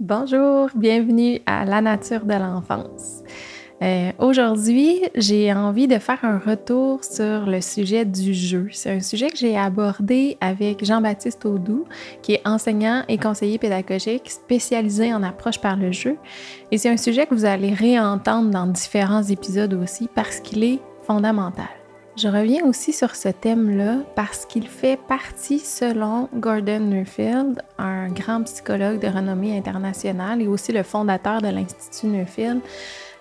Bonjour, bienvenue à La nature de l'enfance. Euh, aujourd'hui, j'ai envie de faire un retour sur le sujet du jeu. C'est un sujet que j'ai abordé avec Jean-Baptiste Audou, qui est enseignant et conseiller pédagogique spécialisé en approche par le jeu. Et c'est un sujet que vous allez réentendre dans différents épisodes aussi parce qu'il est fondamental. Je reviens aussi sur ce thème-là parce qu'il fait partie, selon Gordon Neufeld, un grand psychologue de renommée internationale et aussi le fondateur de l'Institut Neufeld,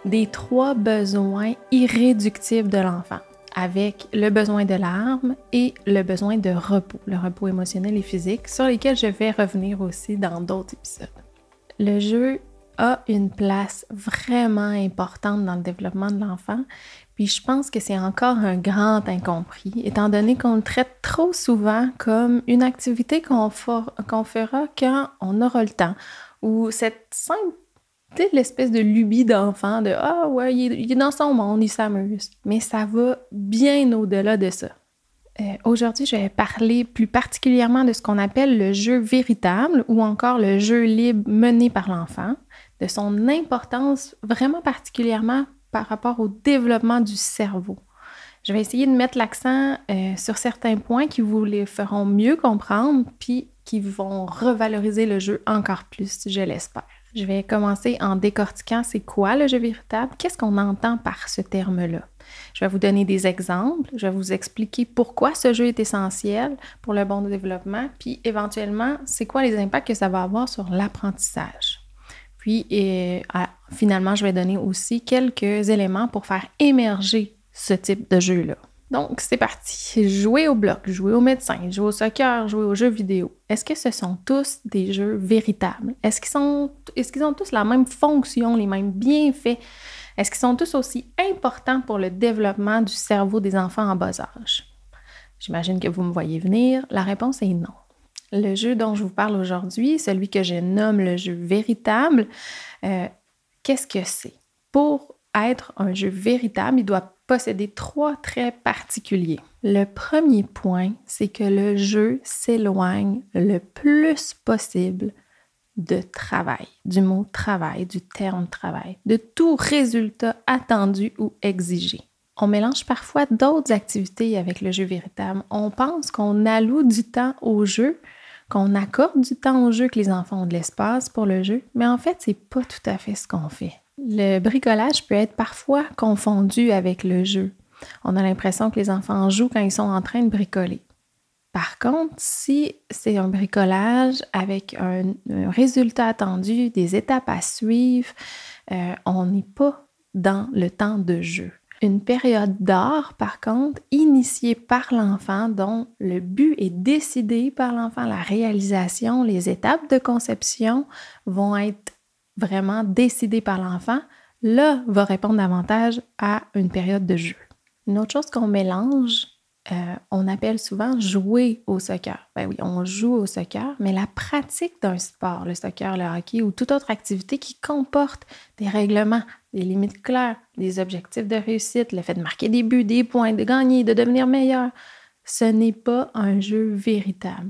des trois besoins irréductibles de l'enfant avec le besoin de larmes et le besoin de repos, le repos émotionnel et physique, sur lesquels je vais revenir aussi dans d'autres épisodes. Le jeu a une place vraiment importante dans le développement de l'enfant, puis je pense que c'est encore un grand incompris, étant donné qu'on le traite trop souvent comme une activité qu'on fera quand on aura le temps. Ou cette simple, espèce de lubie d'enfant de Ah ouais, il est, dans son monde, il s'amuse. Mais ça va bien au-delà de ça. Euh, aujourd'hui, je vais parler plus particulièrement de ce qu'on appelle le jeu véritable ou encore le jeu libre mené par l'enfant, de son importance vraiment particulièrement par rapport au développement du cerveau. Je vais essayer de mettre l'accent euh, sur certains points qui vous les feront mieux comprendre, puis qui vont revaloriser le jeu encore plus, je l'espère. Je vais commencer en décortiquant c'est quoi le jeu véritable, qu'est-ce qu'on entend par ce terme-là. Je vais vous donner des exemples, je vais vous expliquer pourquoi ce jeu est essentiel pour le bon développement, puis éventuellement, c'est quoi les impacts que ça va avoir sur l'apprentissage. Puis et, ah, finalement, je vais donner aussi quelques éléments pour faire émerger ce type de jeu-là. Donc, c'est parti. Jouer au bloc, jouer au médecin, jouer au soccer, jouer aux jeux vidéo. Est-ce que ce sont tous des jeux véritables? Est-ce qu'ils ont tous la même fonction, les mêmes bienfaits? Est-ce qu'ils sont tous aussi importants pour le développement du cerveau des enfants en bas âge? J'imagine que vous me voyez venir. La réponse est non. Le jeu dont je vous parle aujourd'hui, celui que je nomme le jeu véritable, euh, qu'est-ce que c'est? Pour être un jeu véritable, il doit posséder trois traits particuliers. Le premier point, c'est que le jeu s'éloigne le plus possible de travail, du mot travail, du terme travail, de tout résultat attendu ou exigé on mélange parfois d'autres activités avec le jeu véritable. On pense qu'on alloue du temps au jeu, qu'on accorde du temps au jeu, que les enfants ont de l'espace pour le jeu, mais en fait, c'est pas tout à fait ce qu'on fait. Le bricolage peut être parfois confondu avec le jeu. On a l'impression que les enfants jouent quand ils sont en train de bricoler. Par contre, si c'est un bricolage avec un, résultat attendu, des étapes à suivre, euh, on n'est pas dans le temps de jeu. Une période d'art, par contre, initiée par l'enfant, dont le but est décidé par l'enfant. La réalisation, les étapes de conception vont être vraiment décidées par l'enfant. Là, va répondre davantage à une période de jeu. Une autre chose qu'on mélange, euh, on appelle souvent jouer au soccer. Ben oui, on joue au soccer, mais la pratique d'un sport, le soccer, le hockey ou toute autre activité qui comporte des règlements, des limites claires, des objectifs de réussite, le fait de marquer des buts, des points, de gagner, de devenir meilleur. Ce n'est pas un jeu véritable.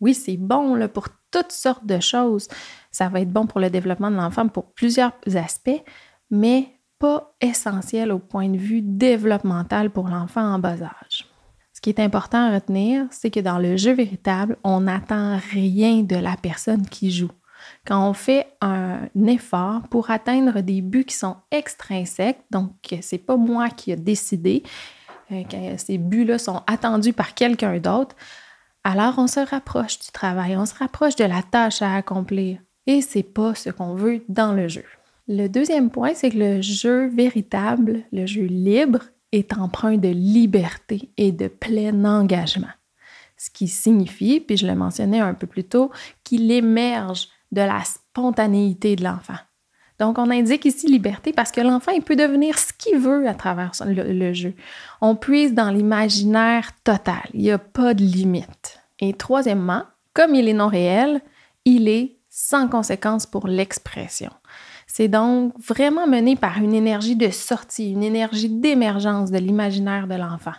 Oui, c'est bon là, pour toutes sortes de choses. Ça va être bon pour le développement de l'enfant pour plusieurs aspects, mais pas essentiel au point de vue développemental pour l'enfant en bas âge. Ce qui est important à retenir, c'est que dans le jeu véritable, on n'attend rien de la personne qui joue quand on fait un effort pour atteindre des buts qui sont extrinsèques, donc c'est pas moi qui a décidé euh, que ces buts-là sont attendus par quelqu'un d'autre, alors on se rapproche du travail, on se rapproche de la tâche à accomplir et c'est pas ce qu'on veut dans le jeu. Le deuxième point, c'est que le jeu véritable, le jeu libre, est empreint de liberté et de plein engagement. Ce qui signifie, puis je le mentionnais un peu plus tôt, qu'il émerge de la spontanéité de l'enfant. Donc, on indique ici liberté parce que l'enfant, il peut devenir ce qu'il veut à travers le, jeu. On puise dans l'imaginaire total. Il n'y a pas de limite. Et troisièmement, comme il est non réel, il est sans conséquence pour l'expression. C'est donc vraiment mené par une énergie de sortie, une énergie d'émergence de l'imaginaire de l'enfant.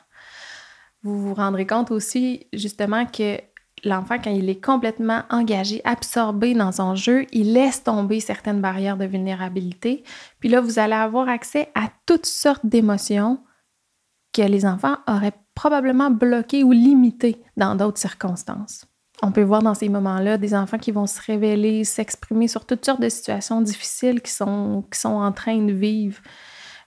Vous vous rendrez compte aussi justement que l'enfant, quand il est complètement engagé, absorbé dans son jeu, il laisse tomber certaines barrières de vulnérabilité. Puis là, vous allez avoir accès à toutes sortes d'émotions que les enfants auraient probablement bloquées ou limitées dans d'autres circonstances. On peut voir dans ces moments-là des enfants qui vont se révéler, s'exprimer sur toutes sortes de situations difficiles qu'ils sont, sont en train de vivre.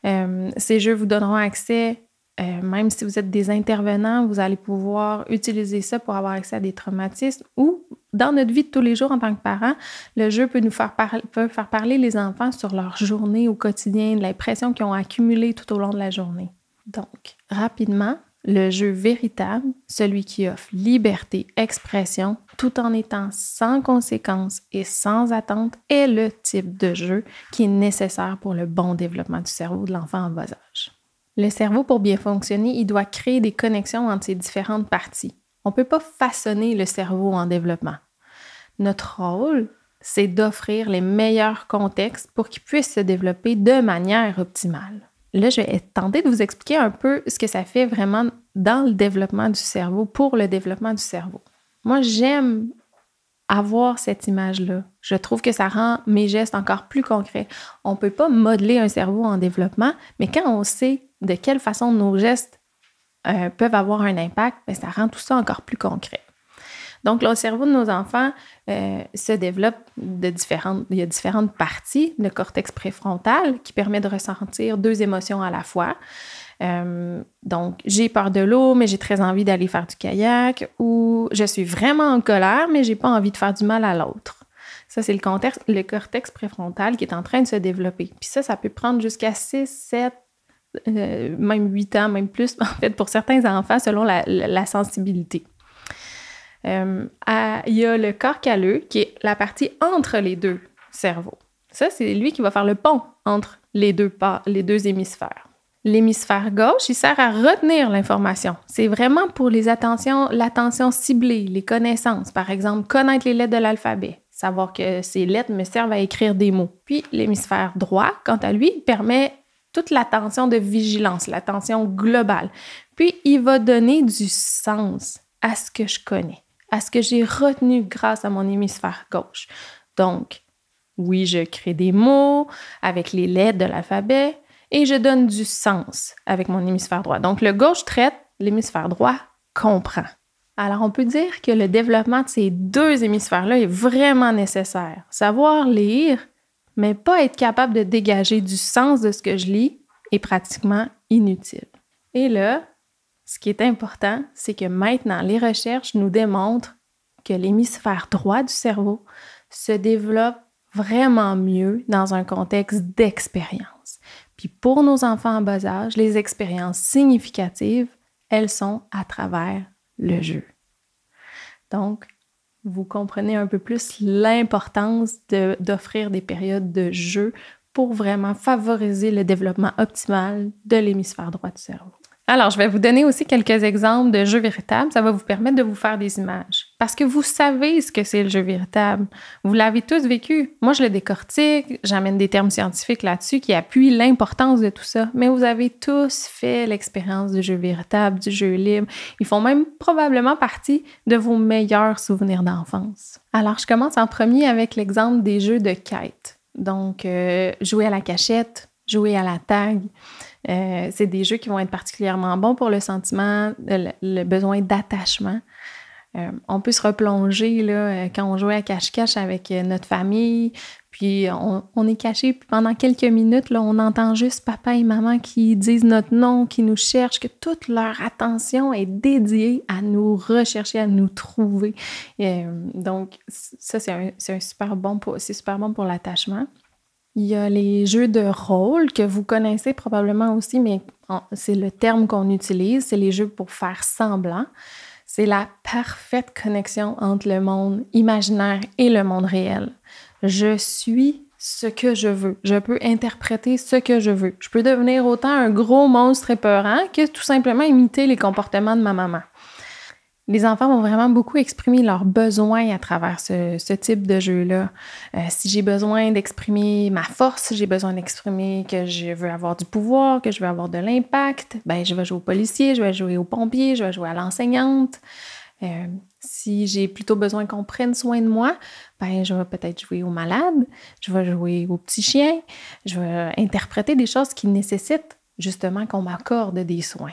Euh, ces jeux vous donneront accès euh, même si vous êtes des intervenants, vous allez pouvoir utiliser ça pour avoir accès à des traumatismes ou dans notre vie de tous les jours en tant que parents, le jeu peut nous faire, faire parler les enfants sur leur journée au quotidien, de l'impression qu'ils ont accumulée tout au long de la journée. Donc, rapidement, le jeu véritable, celui qui offre liberté, expression, tout en étant sans conséquences et sans attente, est le type de jeu qui est nécessaire pour le bon développement du cerveau de l'enfant en bas âge. Le cerveau, pour bien fonctionner, il doit créer des connexions entre ses différentes parties. On ne peut pas façonner le cerveau en développement. Notre rôle, c'est d'offrir les meilleurs contextes pour qu'il puisse se développer de manière optimale. Là, je vais tenter de vous expliquer un peu ce que ça fait vraiment dans le développement du cerveau, pour le développement du cerveau. Moi, j'aime avoir cette image-là. Je trouve que ça rend mes gestes encore plus concrets. On ne peut pas modeler un cerveau en développement, mais quand on sait de quelle façon nos gestes euh, peuvent avoir un impact, ben, ça rend tout ça encore plus concret. Donc, le cerveau de nos enfants euh, se développe de différentes, il y a différentes parties. Le cortex préfrontal qui permet de ressentir deux émotions à la fois. Euh, donc, j'ai peur de l'eau, mais j'ai très envie d'aller faire du kayak, ou je suis vraiment en colère, mais j'ai pas envie de faire du mal à l'autre. Ça, c'est le, le cortex préfrontal qui est en train de se développer. Puis ça, ça peut prendre jusqu'à 6, 7, euh, même 8 ans, même plus, en fait, pour certains enfants, selon la, sensibilité. Euh, il y a le corps calleux, qui est la partie entre les deux cerveaux. Ça, c'est lui qui va faire le pont entre les deux, les deux hémisphères. L'hémisphère gauche, il sert à retenir l'information. C'est vraiment pour les attentions, l'attention ciblée, les connaissances. Par exemple, connaître les lettres de l'alphabet, savoir que ces lettres me servent à écrire des mots. Puis l'hémisphère droit, quant à lui, permet toute l'attention de vigilance, l'attention globale. Puis il va donner du sens à ce que je connais, à ce que j'ai retenu grâce à mon hémisphère gauche. Donc, oui, je crée des mots avec les lettres de l'alphabet, et je donne du sens avec mon hémisphère droit. Donc, le gauche traite, l'hémisphère droit comprend. Alors, on peut dire que le développement de ces deux hémisphères-là est vraiment nécessaire. Savoir lire, mais pas être capable de dégager du sens de ce que je lis est pratiquement inutile. Et là, ce qui est important, c'est que maintenant, les recherches nous démontrent que l'hémisphère droit du cerveau se développe vraiment mieux dans un contexte d'expérience pour nos enfants en bas âge, les expériences significatives, elles sont à travers le jeu. Donc, vous comprenez un peu plus l'importance d'offrir des périodes de jeu pour vraiment favoriser le développement optimal de l'hémisphère droit du cerveau. Alors, je vais vous donner aussi quelques exemples de jeux véritables. Ça va vous permettre de vous faire des images. Parce que vous savez ce que c'est le jeu véritable. Vous l'avez tous vécu. Moi, je le décortique, j'amène des termes scientifiques là-dessus qui appuient l'importance de tout ça. Mais vous avez tous fait l'expérience du jeu véritable, du jeu libre. Ils font même probablement partie de vos meilleurs souvenirs d'enfance. Alors, je commence en premier avec l'exemple des jeux de quête. Donc, euh, jouer à la cachette, jouer à la tag. Euh, c'est des jeux qui vont être particulièrement bons pour le sentiment, euh, le besoin d'attachement. Euh, on peut se replonger euh, quand on jouait à cache-cache avec euh, notre famille, puis on, est caché, puis pendant quelques minutes, là, on entend juste papa et maman qui disent notre nom, qui nous cherchent, que toute leur attention est dédiée à nous rechercher, à nous trouver. donc, ça, c'est un, super bon super bon pour l'attachement. Il y a les jeux de rôle que vous connaissez probablement aussi, mais c'est le terme qu'on utilise, c'est les jeux pour faire semblant. C'est la parfaite connexion entre le monde imaginaire et le monde réel. Je suis ce que je veux. Je peux interpréter ce que je veux. Je peux devenir autant un gros monstre épeurant que tout simplement imiter les comportements de ma maman. Les enfants vont vraiment beaucoup exprimer leurs besoins à travers ce, type de jeu-là. Euh, si j'ai besoin d'exprimer ma force, j'ai besoin d'exprimer que je veux avoir du pouvoir, que je veux avoir de l'impact, ben je vais jouer au policier, je vais jouer au pompier, je vais jouer à l'enseignante. Euh, si j'ai plutôt besoin qu'on prenne soin de moi, ben je vais peut-être jouer au malade, je vais jouer au petit chien, je vais interpréter des choses qui nécessitent justement qu'on m'accorde des soins.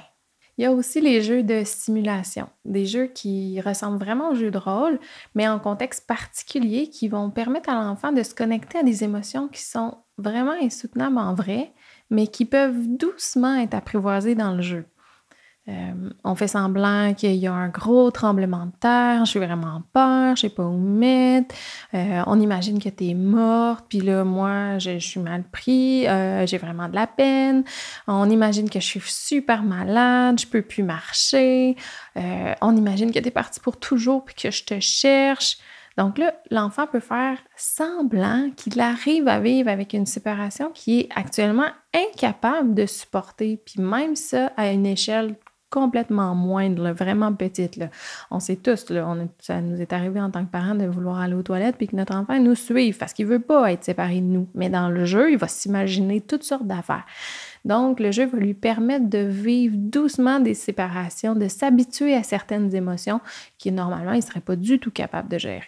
Il y a aussi les jeux de simulation, des jeux qui ressemblent vraiment aux jeux de rôle, mais en contexte particulier, qui vont permettre à l'enfant de se connecter à des émotions qui sont vraiment insoutenables en vrai, mais qui peuvent doucement être apprivoisées dans le jeu. Euh, on fait semblant qu'il y a un gros tremblement de terre, je suis vraiment peur, je sais pas où mettre. Euh, on imagine que tu es morte, puis là, moi, je, suis mal pris, euh, j'ai vraiment de la peine. On imagine que je suis super malade, je peux plus marcher. on imagine que tu es parti pour toujours, puis que je te cherche. Donc là, l'enfant peut faire semblant qu'il arrive à vivre avec une séparation qui est actuellement incapable de supporter, puis même ça à une échelle complètement moindre, vraiment petite. On sait tous, ça nous est arrivé en tant que parents de vouloir aller aux toilettes puis que notre enfant nous suive parce qu'il ne veut pas être séparé de nous. Mais dans le jeu, il va s'imaginer toutes sortes d'affaires. Donc, le jeu va lui permettre de vivre doucement des séparations, de s'habituer à certaines émotions qui, normalement, il ne serait pas du tout capable de gérer.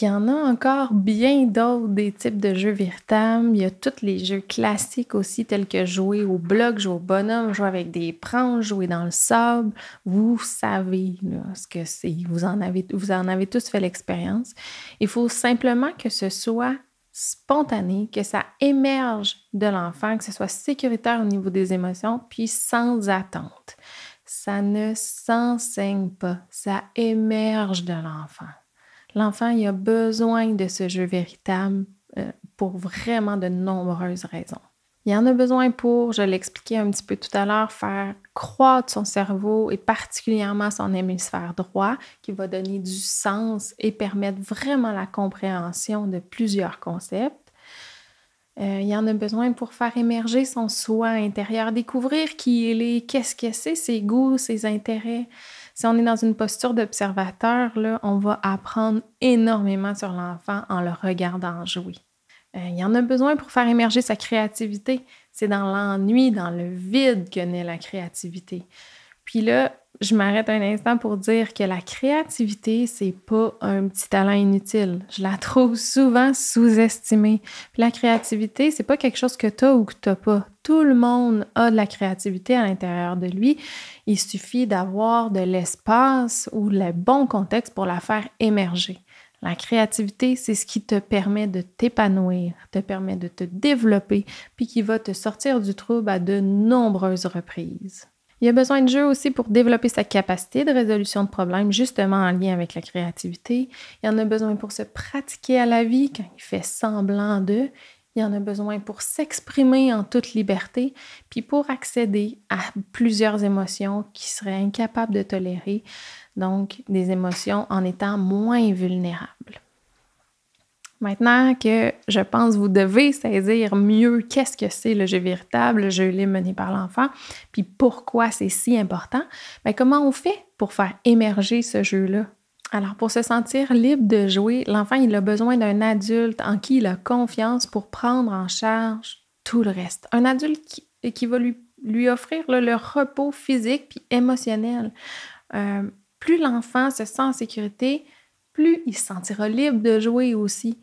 Il y en a encore bien d'autres des types de jeux virtuels. Il y a tous les jeux classiques aussi, tels que jouer au bloc, jouer au bonhomme, jouer avec des pranges, jouer dans le sable. Vous savez ce que c'est. Vous en avez, vous en avez tous fait l'expérience. Il faut simplement que ce soit spontané, que ça émerge de l'enfant, que ce soit sécuritaire au niveau des émotions, puis sans attente. Ça ne s'enseigne pas, ça émerge de l'enfant. L'enfant, il a besoin de ce jeu véritable euh, pour vraiment de nombreuses raisons. Il en a besoin pour, je l'expliquais un petit peu tout à l'heure, faire croître son cerveau et particulièrement son hémisphère droit qui va donner du sens et permettre vraiment la compréhension de plusieurs concepts. Euh, il en a besoin pour faire émerger son soi intérieur, découvrir qui il est, qu'est-ce que c'est, ses goûts, ses intérêts, si on est dans une posture d'observateur, on va apprendre énormément sur l'enfant en le regardant jouer. Euh, il y en a besoin pour faire émerger sa créativité. C'est dans l'ennui, dans le vide que naît la créativité. Puis là, je m'arrête un instant pour dire que la créativité, c'est pas un petit talent inutile. Je la trouve souvent sous-estimée. la créativité, c'est pas quelque chose que t'as ou que t'as pas. Tout le monde a de la créativité à l'intérieur de lui. Il suffit d'avoir de l'espace ou le bon contexte pour la faire émerger. La créativité, c'est ce qui te permet de t'épanouir, te permet de te développer, puis qui va te sortir du trouble à de nombreuses reprises. Il a besoin de jeu aussi pour développer sa capacité de résolution de problèmes, justement en lien avec la créativité. Il y en a besoin pour se pratiquer à la vie quand il fait semblant d'eux. Il y en a besoin pour s'exprimer en toute liberté, puis pour accéder à plusieurs émotions qu'il serait incapable de tolérer, donc des émotions en étant moins vulnérables. Maintenant que je pense vous devez saisir mieux qu'est-ce que c'est le jeu véritable, le jeu libre mené par l'enfant, puis pourquoi c'est si important, mais ben, comment on fait pour faire émerger ce jeu-là? Alors, pour se sentir libre de jouer, l'enfant, il a besoin d'un adulte en qui il a confiance pour prendre en charge tout le reste. Un adulte qui, va lui, offrir le repos physique puis émotionnel. Euh, plus l'enfant se sent en sécurité, plus il se sentira libre de jouer aussi.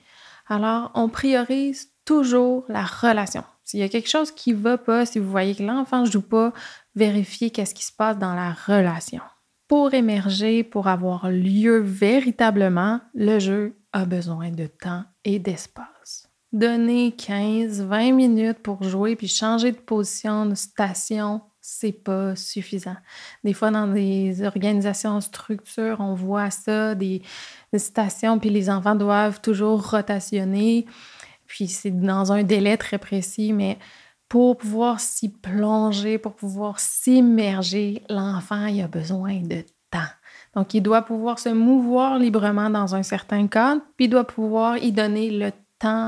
Alors, on priorise toujours la relation. S'il y a quelque chose qui ne va pas, si vous voyez que l'enfant ne joue pas, vérifiez qu'est-ce qui se passe dans la relation. Pour émerger, pour avoir lieu véritablement, le jeu a besoin de temps et d'espace. Donnez 15-20 minutes pour jouer puis changer de position, de station, c'est pas suffisant. Des fois, dans des organisations, structures, on voit ça, des, stations, puis les enfants doivent toujours rotationner, puis c'est dans un délai très précis, mais pour pouvoir s'y plonger, pour pouvoir s'immerger, l'enfant, il a besoin de temps. Donc, il doit pouvoir se mouvoir librement dans un certain cadre, puis il doit pouvoir y donner le temps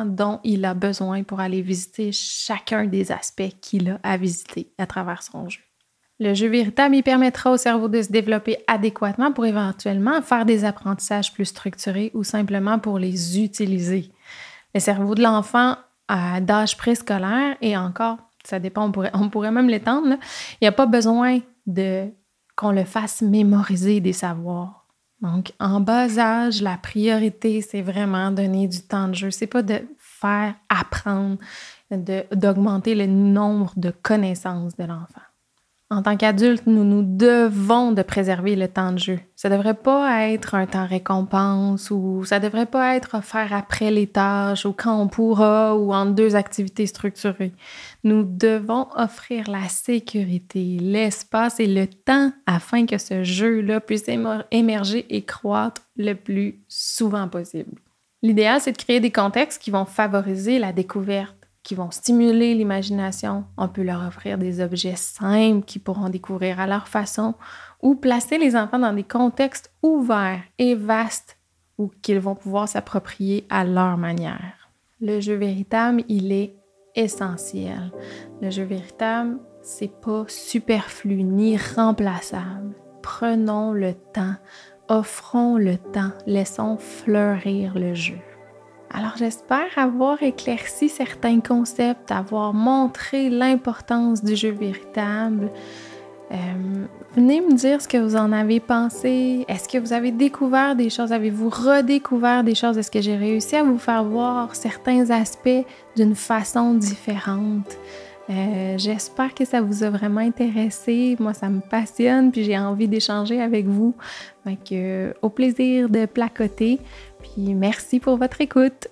dont il a besoin pour aller visiter chacun des aspects qu'il a à visiter à travers son jeu. Le jeu véritable y permettra au cerveau de se développer adéquatement pour éventuellement faire des apprentissages plus structurés ou simplement pour les utiliser. Le cerveau de l'enfant à d'âge préscolaire et encore, ça dépend, on pourrait, on pourrait même l'étendre, il n'y a pas besoin de qu'on le fasse mémoriser des savoirs donc, en bas âge, la priorité, c'est vraiment donner du temps de jeu. C'est pas de faire apprendre, d'augmenter le nombre de connaissances de l'enfant en tant qu'adulte, nous nous devons de préserver le temps de jeu. Ça devrait pas être un temps récompense ou ça devrait pas être faire après les tâches ou quand on pourra ou en deux activités structurées. Nous devons offrir la sécurité, l'espace et le temps afin que ce jeu-là puisse émerger et croître le plus souvent possible. L'idéal, c'est de créer des contextes qui vont favoriser la découverte qui vont stimuler l'imagination. On peut leur offrir des objets simples qu'ils pourront découvrir à leur façon ou placer les enfants dans des contextes ouverts et vastes où qu'ils vont pouvoir s'approprier à leur manière. Le jeu véritable, il est essentiel. Le jeu véritable, c'est pas superflu ni remplaçable. Prenons le temps, offrons le temps, laissons fleurir le jeu. Alors j'espère avoir éclairci certains concepts, avoir montré l'importance du jeu véritable. Euh, venez me dire ce que vous en avez pensé. Est-ce que vous avez découvert des choses? Avez-vous redécouvert des choses? Est-ce que j'ai réussi à vous faire voir certains aspects d'une façon différente? Euh, j'espère que ça vous a vraiment intéressé. Moi, ça me passionne, puis j'ai envie d'échanger avec vous. Donc, euh, au plaisir de placoter, puis merci pour votre écoute.